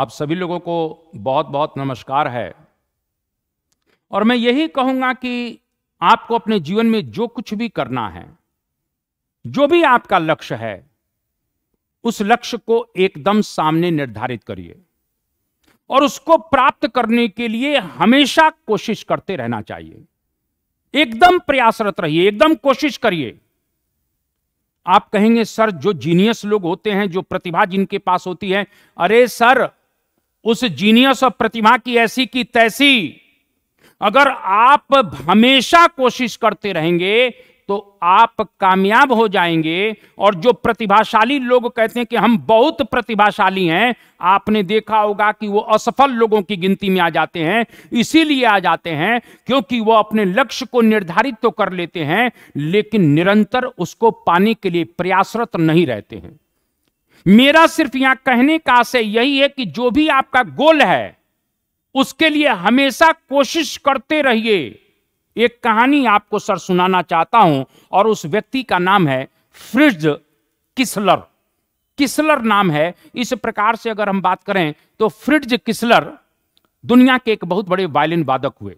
आप सभी लोगों को बहुत बहुत नमस्कार है और मैं यही कहूंगा कि आपको अपने जीवन में जो कुछ भी करना है जो भी आपका लक्ष्य है उस लक्ष्य को एकदम सामने निर्धारित करिए और उसको प्राप्त करने के लिए हमेशा कोशिश करते रहना चाहिए एकदम प्रयासरत रहिए एकदम कोशिश करिए आप कहेंगे सर जो जीनियस लोग होते हैं जो प्रतिभा जिनके पास होती है अरे सर उस जीनियस और प्रतिभा की ऐसी की तैसी अगर आप हमेशा कोशिश करते रहेंगे तो आप कामयाब हो जाएंगे और जो प्रतिभाशाली लोग कहते हैं कि हम बहुत प्रतिभाशाली हैं आपने देखा होगा कि वो असफल लोगों की गिनती में आ जाते हैं इसीलिए आ जाते हैं क्योंकि वो अपने लक्ष्य को निर्धारित तो कर लेते हैं लेकिन निरंतर उसको पाने के लिए प्रयासरत नहीं रहते हैं मेरा सिर्फ यहां कहने का आशय यही है कि जो भी आपका गोल है उसके लिए हमेशा कोशिश करते रहिए एक कहानी आपको सर सुनाना चाहता हूं और उस व्यक्ति का नाम है फ्रिज किसलर किसलर नाम है इस प्रकार से अगर हम बात करें तो फ्रिज किसलर दुनिया के एक बहुत बड़े वायलिन वादक हुए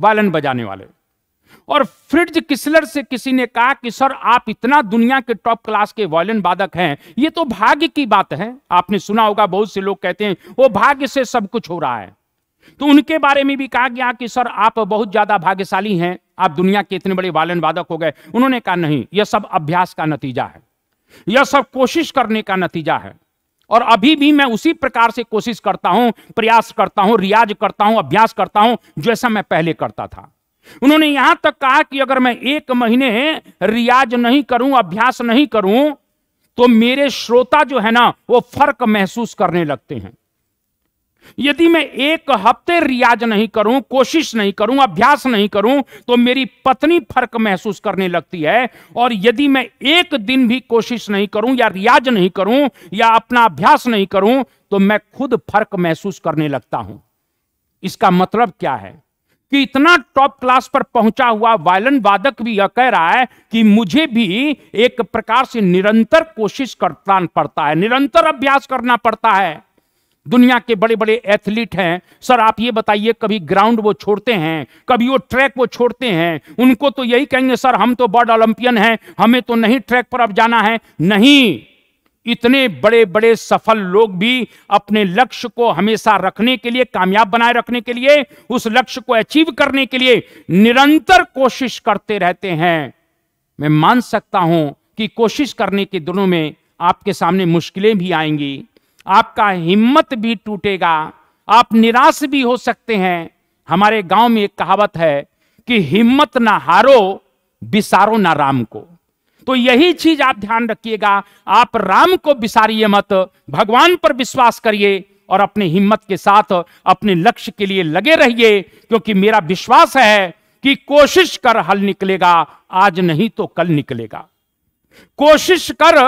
वायलिन बजाने वाले और फ्रिज किसलर से किसी ने कहा कि सर आप इतना दुनिया के टॉप क्लास के वॉयलिन वादक हैं ये तो भाग्य की बात है आपने सुना होगा बहुत से लोग कहते हैं वो भाग्य से सब कुछ हो रहा है तो उनके बारे में भी कहा गया कि सर आप बहुत ज्यादा भाग्यशाली हैं आप दुनिया के इतने बड़े वालन वादक हो गए उन्होंने कहा नहीं यह सब अभ्यास का नतीजा है यह सब कोशिश करने का नतीजा है और अभी भी मैं उसी प्रकार से कोशिश करता हूं प्रयास करता हूं रियाज करता हूं अभ्यास करता हूं जैसा मैं पहले करता था उन्होंने यहां तक कहा कि अगर मैं एक महीने रियाज नहीं करूं अभ्यास नहीं करूं तो मेरे श्रोता जो है ना वो फर्क महसूस करने लगते हैं यदि मैं एक हफ्ते रियाज नहीं करूं कोशिश नहीं करूं अभ्यास नहीं करूं तो मेरी पत्नी फर्क महसूस करने लगती है और यदि मैं एक दिन भी कोशिश नहीं करूं या रियाज नहीं करूं या अपना अभ्यास नहीं करूं तो मैं खुद फर्क महसूस करने लगता हूं इसका मतलब क्या है कि इतना टॉप क्लास पर पहुंचा हुआ वायलन वादक भी यह कह रहा है कि मुझे भी एक प्रकार से निरंतर कोशिश करना पड़ता है निरंतर अभ्यास करना पड़ता है दुनिया के बड़े बड़े एथलीट हैं सर आप ये बताइए कभी ग्राउंड वो छोड़ते हैं कभी वो ट्रैक वो छोड़ते हैं उनको तो यही कहेंगे सर हम तो वर्ल्ड ओलंपियन हैं हमें तो नहीं ट्रैक पर अब जाना है नहीं इतने बड़े बड़े सफल लोग भी अपने लक्ष्य को हमेशा रखने के लिए कामयाब बनाए रखने के लिए उस लक्ष्य को अचीव करने के लिए निरंतर कोशिश करते रहते हैं मैं मान सकता हूं कि कोशिश करने के दिनों में आपके सामने मुश्किलें भी आएंगी आपका हिम्मत भी टूटेगा आप निराश भी हो सकते हैं हमारे गांव में एक कहावत है कि हिम्मत ना हारो बिसारो ना राम को तो यही चीज आप ध्यान रखिएगा आप राम को बिसारिये मत भगवान पर विश्वास करिए और अपनी हिम्मत के साथ अपने लक्ष्य के लिए लगे रहिए क्योंकि मेरा विश्वास है कि कोशिश कर हल निकलेगा आज नहीं तो कल निकलेगा कोशिश कर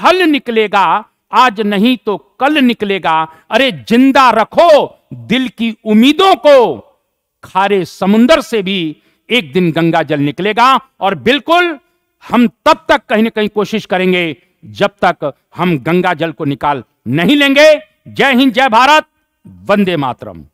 हल निकलेगा आज नहीं तो कल निकलेगा अरे जिंदा रखो दिल की उम्मीदों को खारे समुंदर से भी एक दिन गंगा जल निकलेगा और बिल्कुल हम तब तक कहीं ना कहीं कोशिश करेंगे जब तक हम गंगा जल को निकाल नहीं लेंगे जय हिंद जय भारत वंदे मातरम